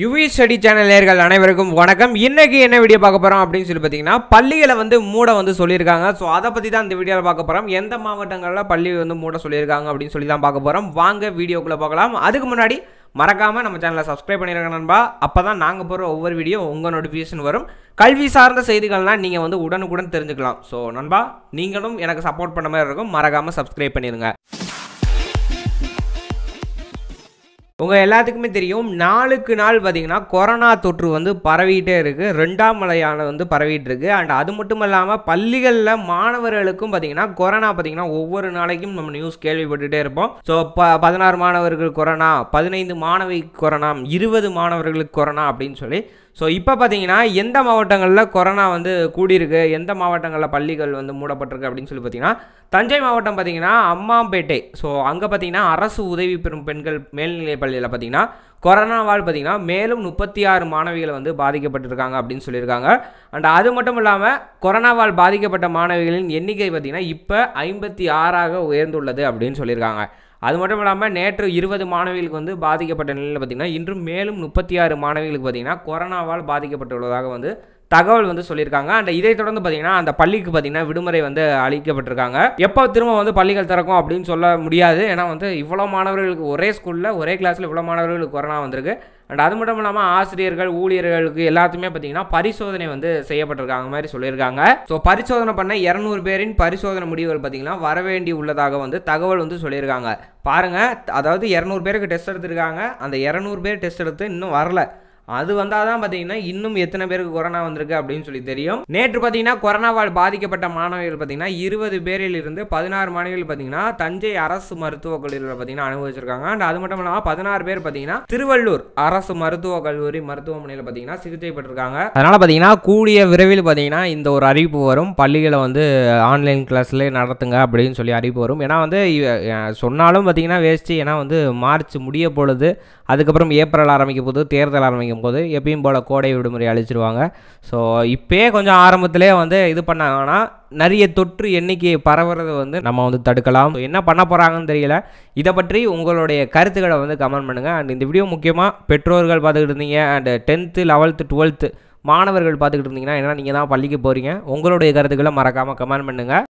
UV study channel நேர்கள் அனைவருக்கும் வணக்கம் இன்றைக்கி என்ன வீடியோ பார்க்க போகிறோம் அப்படின்னு சொல்லி பார்த்தீங்கன்னா பள்ளிகளை வந்து மூட வந்து சொல்லியிருக்காங்க ஸோ அதை பற்றி தான் இந்த வீடியோவில் பார்க்க போகிறோம் எந்த மாவட்டங்களில் பள்ளி வந்து மூட சொல்லியிருக்காங்க அப்படின்னு சொல்லி தான் பார்க்க போகிறோம் வாங்க வீடியோக்குள்ளே பார்க்கலாம் அதுக்கு முன்னாடி மறக்காமல் நம்ம சேனலை சப்ஸ்கிரைப் பண்ணிடுங்க நண்பா அப்போ தான் நாங்கள் போகிற ஒவ்வொரு வீடியோ உங்கள் நோட்டிஃபிகேஷன் வரும் கல்வி சார்ந்த செய்திகள்லாம் நீங்கள் வந்து உடனுக்குடன் தெரிஞ்சுக்கலாம் ஸோ நண்பா நீங்களும் எனக்கு சப்போர்ட் பண்ண மாதிரி இருக்கும் மறக்காமல் சப்ஸ்கிரைப் பண்ணிடுங்க உங்கள் எல்லாத்துக்குமே தெரியும் நாளுக்கு நாள் பார்த்திங்கன்னா கொரோனா தொற்று வந்து பரவிட்டே இருக்குது ரெண்டாம் மலையான வந்து பரவிட்டு இருக்கு அண்ட் அது மட்டும் இல்லாமல் பள்ளிகளில் மாணவர்களுக்கும் பார்த்திங்கன்னா கொரோனா பார்த்திங்கன்னா ஒவ்வொரு நாளைக்கும் நம்ம நியூஸ் கேள்விப்பட்டுகிட்டே இருப்போம் ஸோ ப பதினாறு மாணவர்கள் கொரோனா பதினைந்து மாணவி கொரோனா இருபது மாணவர்களுக்கு கொரோனா அப்படின்னு சொல்லி ஸோ இப்போ பார்த்தீங்கன்னா எந்த மாவட்டங்களில் கொரோனா வந்து கூடியிருக்கு எந்த மாவட்டங்களில் பள்ளிகள் வந்து மூடப்பட்டிருக்கு அப்படின்னு சொல்லி பார்த்தீங்கன்னா தஞ்சை மாவட்டம் பார்த்தீங்கன்னா அம்மாம்பேட்டை ஸோ அங்கே பார்த்தீங்கன்னா அரசு உதவி பெறும் பெண்கள் மேல்நிலை பள்ளியில் பார்த்தீங்கன்னா கொரோனாவால் பார்த்திங்கன்னா மேலும் முப்பத்தி ஆறு மாணவிகள் வந்து பாதிக்கப்பட்டிருக்காங்க அப்படின்னு சொல்லியிருக்காங்க அண்ட் அது மட்டும் இல்லாமல் கொரோனாவால் பாதிக்கப்பட்ட மாணவிகளின் எண்ணிக்கை பார்த்திங்கன்னா இப்போ ஐம்பத்தி ஆறாக உயர்ந்துள்ளது அப்படின்னு சொல்லியிருக்காங்க அது மட்டும் இல்லாமல் நேற்று இருபது மாணவிகளுக்கு வந்து பாதிக்கப்பட்ட நிலையில் பார்த்திங்கன்னா இன்றும் மேலும் முப்பத்தி ஆறு மாணவிகளுக்கு பார்த்திங்கன்னா கொரோனாவால் பாதிக்கப்பட்டுள்ளதாக வந்து தகவல் வந்து சொல்லியிருக்காங்க அந்த இதை தொடர்ந்து பார்த்தீங்கன்னா அந்த பள்ளிக்கு பார்த்தீங்கன்னா விடுமுறை வந்து அளிக்கப்பட்டிருக்காங்க எப்போ திரும்ப வந்து பள்ளிகள் திறக்கும் அப்படின்னு சொல்ல முடியாது ஏன்னா வந்து இவ்வளோ மாணவர்களுக்கு ஒரே ஸ்கூலில் ஒரே கிளாஸில் இவ்வளோ மாணவர்களுக்கு கொரோனா வந்திருக்கு அண்ட் அது மட்டும் இல்லாமல் ஆசிரியர்கள் ஊழியர்களுக்கு எல்லாத்துமே பார்த்தீங்கன்னா பரிசோதனை வந்து செய்யப்பட்டிருக்காங்க மாதிரி சொல்லியிருக்காங்க ஸோ பரிசோதனை பண்ண இரநூறு பேரின் பரிசோதனை முடிவுகள் பார்த்தீங்கன்னா வர வேண்டி உள்ளதாக வந்து தகவல் வந்து சொல்லியிருக்காங்க பாருங்கள் அதாவது இரநூறு பேருக்கு டெஸ்ட் எடுத்திருக்காங்க அந்த இரநூறு பேர் டெஸ்ட் எடுத்து இன்னும் வரல அது வந்தால் தான் பார்த்தீங்கன்னா இன்னும் எத்தனை பேருக்கு கொரோனா வந்திருக்கு அப்படின்னு சொல்லி தெரியும் நேற்று பார்த்தீங்கன்னா கொரோனாவால் பாதிக்கப்பட்ட மாணவிகள் பார்த்தீங்கன்னா இருபது பேரிலிருந்து பதினாறு மாணவிகள் பார்த்தீங்கன்னா தஞ்சை அரசு மருத்துவக் கல்லூரியில் பார்த்தீங்கன்னா அனுபவிச்சிருக்காங்க அண்ட் அது மட்டும் இல்லாமல் பதினாறு பேர் பார்த்தீங்கன்னா திருவள்ளூர் அரசு மருத்துவக் கல்லூரி மருத்துவமனையில் பார்த்தீங்கன்னா சிகிச்சை பெற்றிருக்காங்க அதனால் பார்த்தீங்கன்னா கூடிய விரைவில் பார்த்தீங்கன்னா இந்த ஒரு அறிவிப்பு வரும் பள்ளிகளை வந்து ஆன்லைன் கிளாஸில் நடத்துங்க அப்படின்னு சொல்லி அறிவிப்பு வரும் ஏன்னா வந்து சொன்னாலும் பார்த்தீங்கன்னா வேஸ்ட்டு ஏன்னா வந்து மார்ச் முடிய பொழுது அதுக்கப்புறம் ஏப்ரல் ஆரம்பிக்க போது தேர்தல் ஆரம்பிக்க போது எப்பயும் போல் கோடை விடுமுறை அழிச்சிருவாங்க ஸோ இப்போயே கொஞ்சம் ஆரம்பத்திலே வந்து இது பண்ணாங்கன்னா நிறைய தொற்று எண்ணிக்கையை பரவுறது வந்து நம்ம வந்து தடுக்கலாம் என்ன பண்ண போகிறாங்கன்னு தெரியல இதை பற்றி உங்களுடைய கருத்துக்களை வந்து கமெண்ட் பண்ணுங்கள் அண்ட் இந்த வீடியோ முக்கியமாக பெற்றோர்கள் பார்த்துக்கிட்டு இருந்தீங்க அண்டு டென்த்து லெவல்த்து டுவெல்த்து மாணவர்கள் பார்த்துக்கிட்டு இருந்தீங்கன்னா ஏன்னா நீங்கள் தான் பள்ளிக்கு போகிறீங்க உங்களுடைய கருத்துக்களை மறக்காமல் கமெண்ட் பண்ணுங்கள்